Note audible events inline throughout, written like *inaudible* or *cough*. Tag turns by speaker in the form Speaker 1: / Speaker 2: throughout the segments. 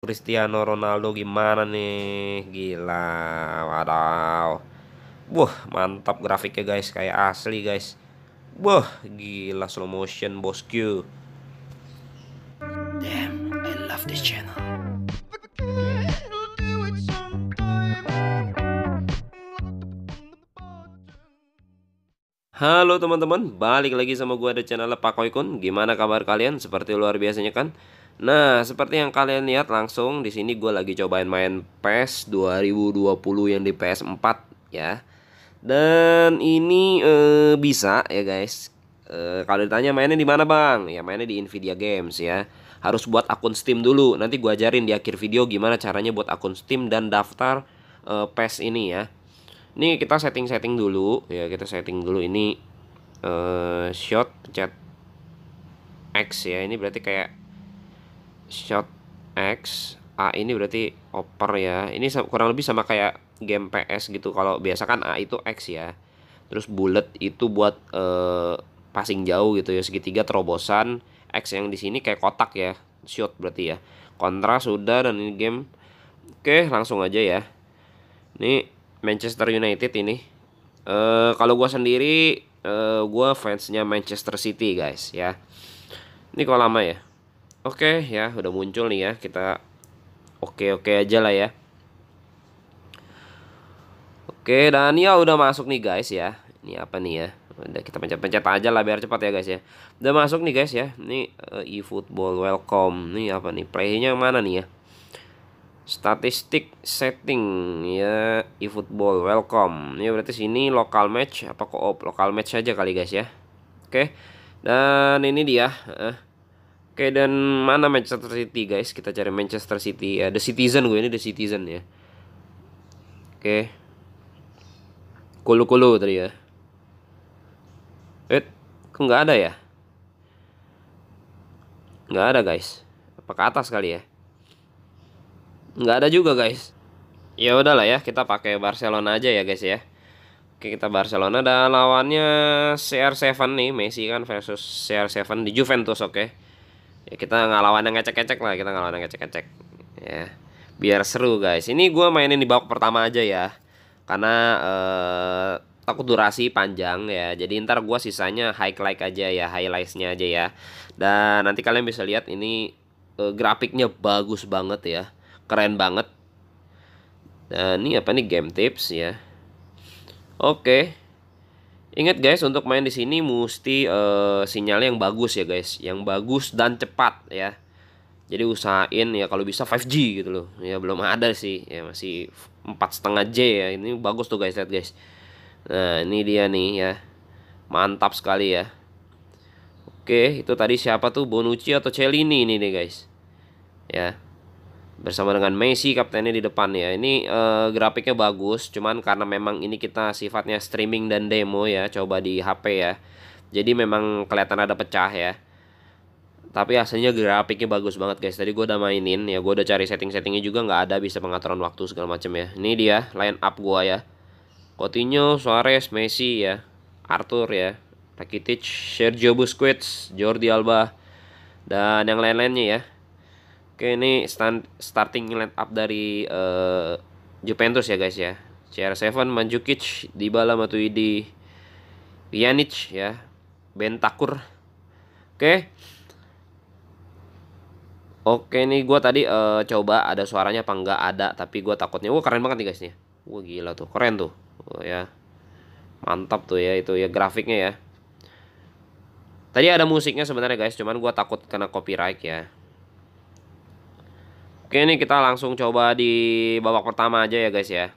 Speaker 1: Cristiano Ronaldo gimana nih gila wadaw Wah mantap grafiknya guys kayak asli guys Wah gila slow motion bosku Damn I love this channel Halo teman-teman, balik lagi sama gue ada channel Pak Koikun. Gimana kabar kalian? Seperti luar biasanya kan? Nah, seperti yang kalian lihat langsung di sini gue lagi cobain main PES 2020 yang di PS4 e ya. Dan ini e, bisa ya guys. E, kalau ditanya mainnya di mana bang? Ya mainnya di Nvidia Games ya. Harus buat akun Steam dulu. Nanti gue ajarin di akhir video gimana caranya buat akun Steam dan daftar eh, e, PES ini ya. Ini kita setting-setting dulu ya. Kita setting dulu ini e, shot pencet X ya. Ini berarti kayak shot X A ini berarti oper ya ini kurang lebih sama kayak game PS gitu kalau biasa kan A itu X ya terus bullet itu buat uh, passing jauh gitu ya segitiga terobosan X yang di sini kayak kotak ya Shot berarti ya kontra sudah dan ini game oke langsung aja ya ini Manchester United ini uh, kalau gue sendiri uh, gua fansnya Manchester City guys ya ini kok lama ya Oke okay, ya, udah muncul nih ya. Kita oke-oke okay aja lah ya. Oke, dan ya udah masuk nih guys ya. Ini apa nih ya? Udah kita pencet-pencet aja lah biar cepat ya guys ya. Udah masuk nih guys ya. Ini uh, eFootball welcome. ini apa nih? Playnya yang mana nih ya? Statistik setting ya eFootball welcome. Ini berarti sini local match apa co-op? Local match aja kali guys ya. Oke. Dan ini dia, uh, Oke dan mana Manchester City guys? Kita cari Manchester City. Ya, The Citizen gue ini The Citizen ya. Oke. Kulu-kulu tadi ya. Eh, kok gak ada ya? Gak ada guys. Apa ke atas kali ya? Gak ada juga guys. Ya udahlah ya, kita pakai Barcelona aja ya guys ya. Oke kita Barcelona dan lawannya CR7 nih Messi kan versus CR7 di Juventus oke. Okay ya kita ngelawan yang ngecek-ngecek lah kita ngelawan yang ngecek-ngecek ya biar seru guys ini gue mainin di babak pertama aja ya karena eh, takut durasi panjang ya jadi ntar gue sisanya highlight aja ya highlightsnya aja ya dan nanti kalian bisa lihat ini eh, grafiknya bagus banget ya keren banget dan ini apa nih game tips ya oke Ingat guys, untuk main di sini mesti uh, sinyalnya yang bagus ya guys, yang bagus dan cepat ya. Jadi usahain ya kalau bisa 5G gitu loh. Ya belum ada sih, ya masih 45 setengah J ya. Ini bagus tuh guys, lihat guys. Nah ini dia nih ya, mantap sekali ya. Oke, itu tadi siapa tuh Bonucci atau Celini ini nih guys, ya bersama dengan Messi kaptennya di depan ya. Ini uh, grafiknya bagus, cuman karena memang ini kita sifatnya streaming dan demo ya, coba di HP ya. Jadi memang kelihatan ada pecah ya. Tapi aslinya grafiknya bagus banget guys. Tadi gue udah mainin ya, gue udah cari setting-settingnya juga nggak ada bisa pengaturan waktu segala macam ya. Ini dia line up gue ya. Coutinho, Suarez, Messi ya, Arthur ya, Rakitic, Sergio Busquets, Jordi Alba, dan yang lain-lainnya ya. Oke, ini stand, starting line up dari uh, Juventus ya guys ya. CR7 Mandzukic, Dybala, Matuidi, Pjanic ya, Bentakur. Oke. Oke ini gue tadi uh, coba ada suaranya apa enggak ada tapi gue takutnya wah keren banget nih guys nih. Wah gila tuh keren tuh. Oh, ya. Mantap tuh ya itu ya grafiknya ya. Tadi ada musiknya sebenarnya guys, cuman gue takut kena copyright ya. Oke ini kita langsung coba di babak pertama aja ya guys ya.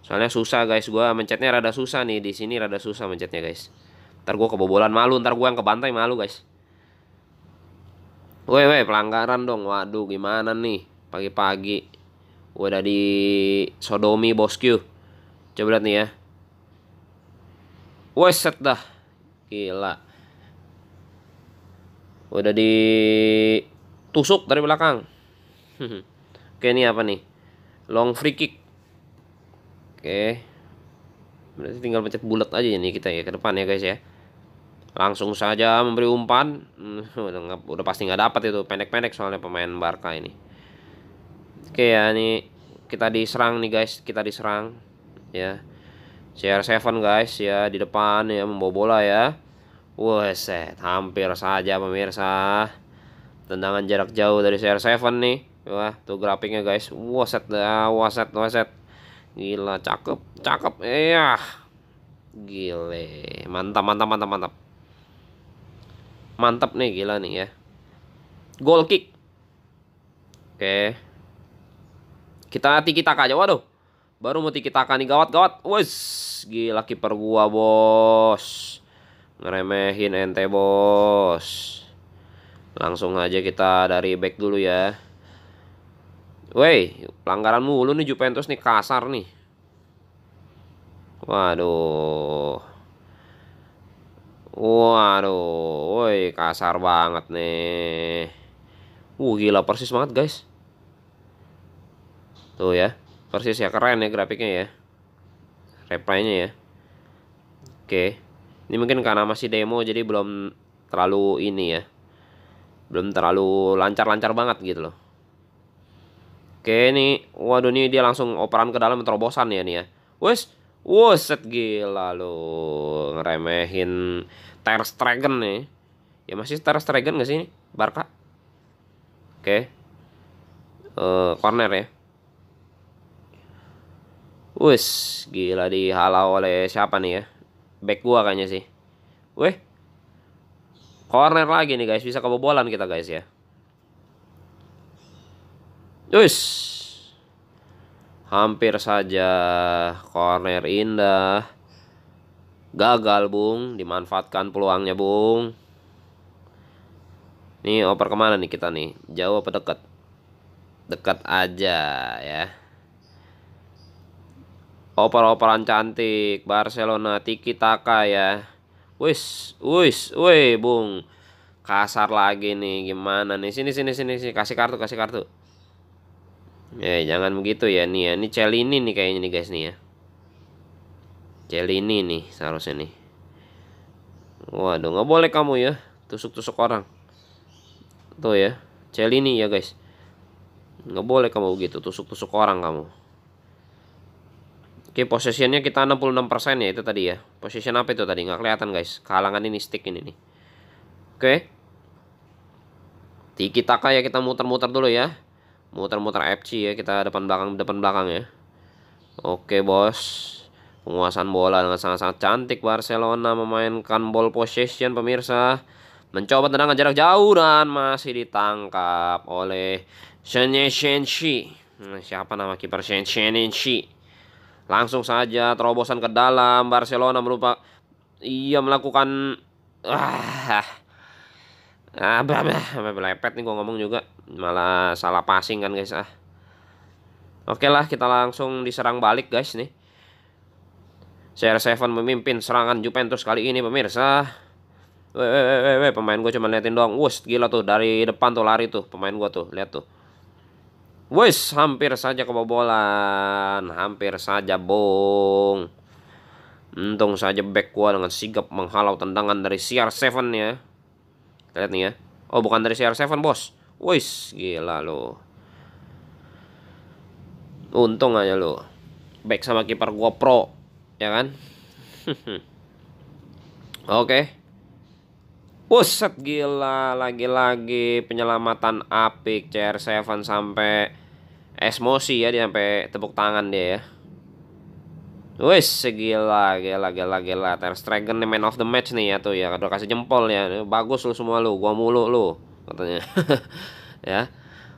Speaker 1: Soalnya susah guys, gua mencetnya rada susah nih di sini rada susah mencetnya guys. Ntar gua kebobolan malu, ntar gua yang kebantai malu guys. Woi woi pelanggaran dong, waduh gimana nih pagi-pagi. Udah di sodomi bosku. Coba lihat nih ya. Woi set dah, gila. Udah ditusuk dari belakang. *laughs* Oke ini apa nih? Long free kick. Oke. Berarti tinggal pencet bulat aja ini kita ya ke depan ya guys ya. Langsung saja memberi umpan. Hmm, *laughs* udah, pasti gak dapat itu pendek-pendek soalnya pemain Barca ini. Oke ya ini kita diserang nih guys, kita diserang ya. CR7 guys ya di depan ya membawa bola ya. Wah, hampir saja pemirsa tendangan jarak jauh dari CR7 nih wah tuh grafiknya guys waset dah waset waset gila cakep cakep iya gile mantap mantap mantap mantap mantap nih gila nih ya goal kick oke kita tiki taka aja waduh baru mau tiki taka nih gawat gawat wes gila kiper gua bos ngeremehin ente bos Langsung aja kita dari back dulu ya. Woi, pelanggaran mulu nih Juventus nih kasar nih. Waduh. Waduh, woi kasar banget nih. Uh, gila persis banget, guys. Tuh ya. Persis ya, keren ya grafiknya ya. Replaynya ya. Oke. Ini mungkin karena masih demo jadi belum terlalu ini ya belum terlalu lancar-lancar banget gitu loh. Oke ini, waduh ini dia langsung operan ke dalam terobosan ya nih ya. Wes, set gila lo ngeremehin Ter Dragon nih. Ya masih Ter Dragon gak sih ini? Barca. Oke. Uh, corner ya. Wes, gila dihalau oleh siapa nih ya? Back gua kayaknya sih. Weh, Corner lagi nih guys, bisa kebobolan kita guys ya. Yus. Hampir saja corner indah. Gagal Bung, dimanfaatkan peluangnya Bung. Nih oper kemana nih kita nih? Jauh apa dekat? Dekat aja ya. Oper-operan cantik Barcelona Tiki Taka ya. Wis, wis, woi, Bung. Kasar lagi nih, gimana nih? Sini sini sini sini, kasih kartu, kasih kartu. Eh, jangan begitu ya nih ya. Ini Celini nih kayaknya nih guys nih ya. Celini nih seharusnya nih. Waduh, nggak boleh kamu ya tusuk-tusuk orang. Tuh ya, Celini ya guys. Nggak boleh kamu begitu tusuk-tusuk orang kamu. Oke, posisinya kita 66% ya itu tadi ya. Position apa itu tadi? Nggak kelihatan, guys. Kehalangan ini stick ini nih. Oke. Tiki taka ya kita muter-muter dulu ya. Muter-muter FC ya, kita depan belakang depan belakang ya. Oke, bos. Penguasaan bola dengan sangat-sangat cantik Barcelona memainkan ball possession pemirsa. Mencoba tendangan jarak jauh dan masih ditangkap oleh Shen Shenshi. Hmm, siapa nama kiper Shen Shenshi? Langsung saja terobosan ke dalam. Barcelona berupa ia melakukan ah, ah lepet nih gua ngomong juga malah salah passing kan guys ah. Oke lah kita langsung diserang balik guys nih. CR7 memimpin serangan Juventus kali ini pemirsa. Weh, weh, weh, weh, pemain gue cuma liatin doang. Wust, gila tuh dari depan tuh lari tuh pemain gue tuh, lihat tuh. Wes hampir saja kebobolan, hampir saja bong. Untung saja back gua dengan sigap menghalau tendangan dari CR7 ya. Kita lihat nih ya. Oh bukan dari CR7 bos. Wes gila lo. Untung aja lo. Back sama kiper gua pro, ya kan? *laughs* Oke. Okay. Buset gila lagi-lagi penyelamatan apik CR7 sampai esmosi ya dia sampai tepuk tangan dia ya. Wes segila gila gila gila Ter Dragon nih man of the match nih ya tuh ya udah kasih jempol ya bagus lu semua lu gua mulu lu katanya *laughs* ya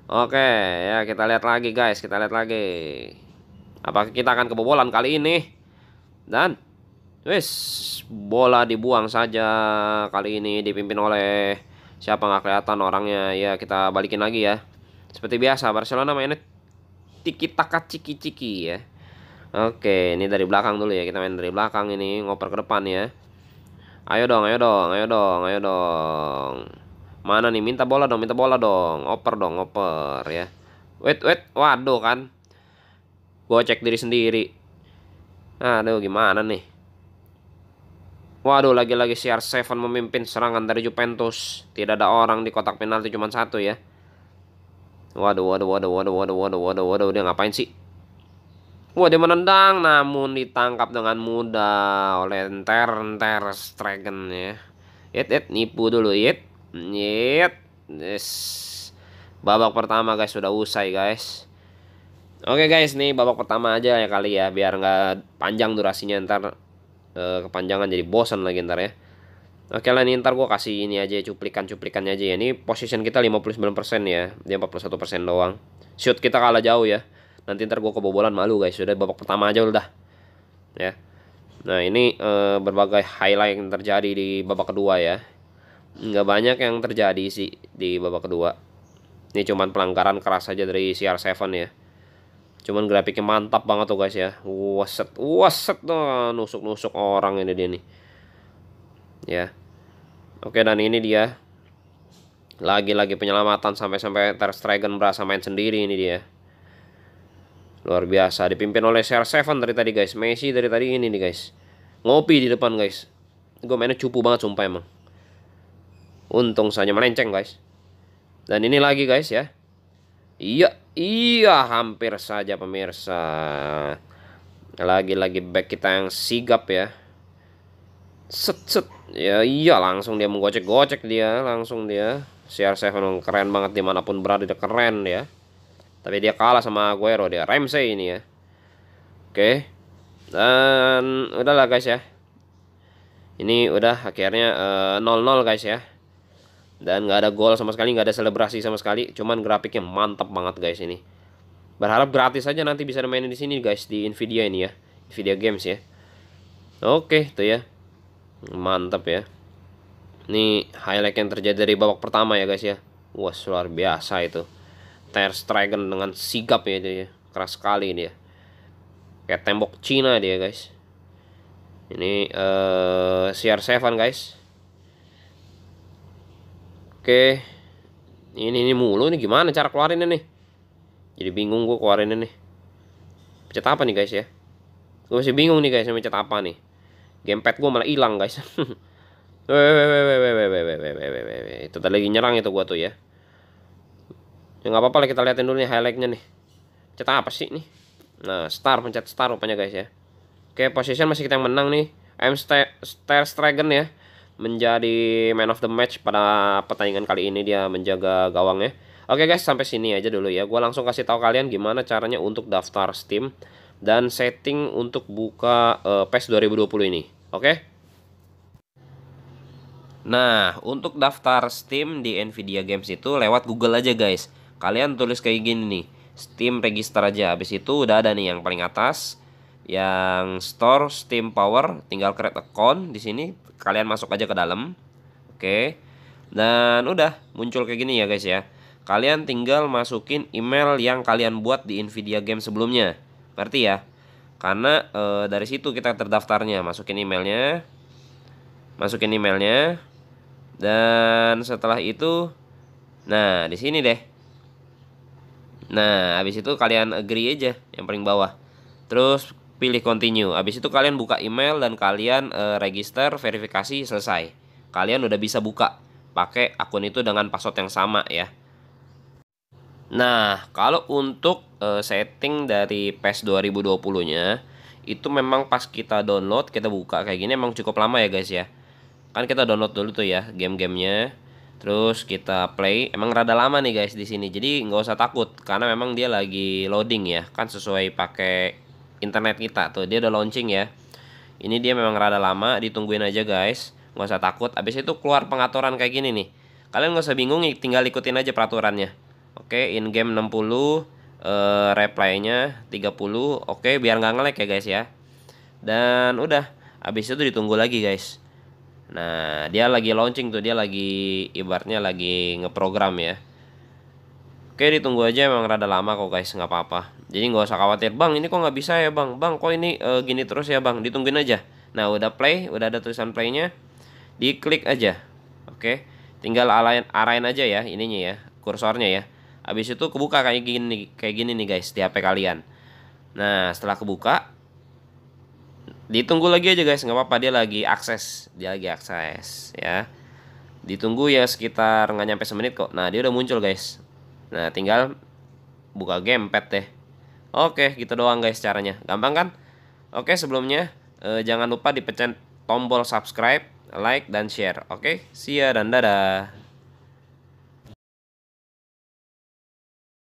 Speaker 1: oke ya kita lihat lagi guys kita lihat lagi Apa kita akan kebobolan kali ini dan Wes, bola dibuang saja kali ini dipimpin oleh siapa nggak kelihatan orangnya. Ya kita balikin lagi ya. Seperti biasa Barcelona mainnya tiki taka ciki ciki ya. Oke, ini dari belakang dulu ya. Kita main dari belakang ini ngoper ke depan ya. Ayo dong, ayo dong, ayo dong, ayo dong. Mana nih minta bola dong, minta bola dong. ngoper dong, ngoper ya. Wait, wait. Waduh kan. Gue cek diri sendiri. Aduh gimana nih Waduh lagi-lagi CR7 memimpin serangan dari Juventus. Tidak ada orang di kotak penalti cuma satu ya. Waduh, waduh, waduh, waduh, waduh, waduh, waduh, waduh, dia ngapain sih? Wah dia menendang namun ditangkap dengan mudah oleh Enter Enter Dragon ya. Yet yet nipu dulu yet. Yet. Yes. Babak pertama guys sudah usai guys. Oke okay, guys nih babak pertama aja ya kali ya biar nggak panjang durasinya ntar Eh, kepanjangan jadi bosan lagi ntar ya Oke lah nih ntar gue kasih ini aja cuplikan-cuplikannya aja ya Ini position kita 59% ya Dia 41% doang Shoot kita kalah jauh ya Nanti ntar gue kebobolan malu guys Sudah babak pertama aja udah Ya Nah ini e, berbagai highlight yang terjadi di babak kedua ya Nggak banyak yang terjadi sih di babak kedua Ini cuman pelanggaran keras aja dari CR7 ya Cuman grafiknya mantap banget tuh guys ya. Waset, waset tuh nusuk-nusuk orang ini dia nih. Ya. Oke dan ini dia. Lagi-lagi penyelamatan sampai-sampai Terstragon berasa main sendiri ini dia. Luar biasa dipimpin oleh CR7 dari tadi guys. Messi dari tadi ini nih guys. Ngopi di depan guys. Gue mainnya cupu banget sumpah emang. Untung saja melenceng guys. Dan ini lagi guys ya. Iya, iya hampir saja pemirsa. Lagi-lagi back kita yang sigap ya. Set set. Ya iya langsung dia menggocek-gocek dia, langsung dia. CR7 keren banget dimanapun berada dia keren ya. Tapi dia kalah sama Aguero dia. Ramsey ini ya. Oke. Dan udahlah guys ya. Ini udah akhirnya 0-0 uh, eh, guys ya dan nggak ada gol sama sekali nggak ada selebrasi sama sekali cuman grafiknya mantap banget guys ini berharap gratis aja nanti bisa mainin di sini guys di Nvidia ini ya Nvidia Games ya oke tuh ya mantap ya ini highlight yang terjadi dari babak pertama ya guys ya wah luar biasa itu Ter Stegen dengan sigap ya dia ya. keras sekali dia kayak tembok Cina dia guys ini uh, eh, CR7 guys Oke. Ini ini mulu nih gimana cara keluarinnya nih? Jadi bingung gue keluarinnya nih. Pencet apa nih guys ya? Gue masih bingung nih guys, pencet apa nih? Gamepad gue malah hilang guys. itu tadi lagi nyerang itu gue tuh ya. Ya nggak apa-apa lah kita liatin dulu nih highlightnya nih. Pencet apa sih nih? Nah, star pencet star rupanya guys ya. Oke, position masih kita yang menang nih. I'm Star Dragon ya menjadi man of the match pada pertandingan kali ini dia menjaga gawangnya. Oke guys, sampai sini aja dulu ya. Gua langsung kasih tahu kalian gimana caranya untuk daftar Steam dan setting untuk buka uh, PES 2020 ini. Oke? Nah, untuk daftar Steam di Nvidia Games itu lewat Google aja guys. Kalian tulis kayak gini nih, Steam register aja. Habis itu udah ada nih yang paling atas yang store Steam Power tinggal create account di sini kalian masuk aja ke dalam oke dan udah muncul kayak gini ya guys ya kalian tinggal masukin email yang kalian buat di Nvidia game sebelumnya berarti ya karena e, dari situ kita terdaftarnya masukin emailnya masukin emailnya dan setelah itu nah di sini deh nah habis itu kalian agree aja yang paling bawah terus pilih continue. Habis itu kalian buka email dan kalian e, register, verifikasi selesai. Kalian udah bisa buka pakai akun itu dengan password yang sama ya. Nah, kalau untuk e, setting dari PES 2020-nya itu memang pas kita download, kita buka kayak gini emang cukup lama ya guys ya. Kan kita download dulu tuh ya game-gamenya. Terus kita play, emang rada lama nih guys di sini. Jadi nggak usah takut karena memang dia lagi loading ya, kan sesuai pakai internet kita tuh dia udah launching ya ini dia memang rada lama ditungguin aja guys nggak usah takut abis itu keluar pengaturan kayak gini nih kalian nggak usah bingung tinggal ikutin aja peraturannya oke in game 60 uh, reply 30 oke biar nggak ngelek ya guys ya dan udah abis itu ditunggu lagi guys nah dia lagi launching tuh dia lagi ibaratnya lagi ngeprogram ya oke ditunggu aja emang rada lama kok guys nggak apa-apa jadi nggak usah khawatir, bang ini kok nggak bisa ya bang, bang kok ini e, gini terus ya bang, ditungguin aja. Nah udah play, udah ada tulisan playnya, diklik aja, oke. Tinggal arahin, arahin aja ya ininya ya, kursornya ya. Habis itu kebuka kayak gini, kayak gini nih guys di HP kalian. Nah setelah kebuka, ditunggu lagi aja guys, nggak apa-apa dia lagi akses, dia lagi akses ya. Ditunggu ya sekitar nggak nyampe semenit kok. Nah dia udah muncul guys. Nah tinggal buka gamepad deh Oke, gitu doang guys caranya. Gampang kan? Oke, sebelumnya eh, jangan lupa dipencet tombol subscribe, like, dan share. Oke, see ya dan dadah.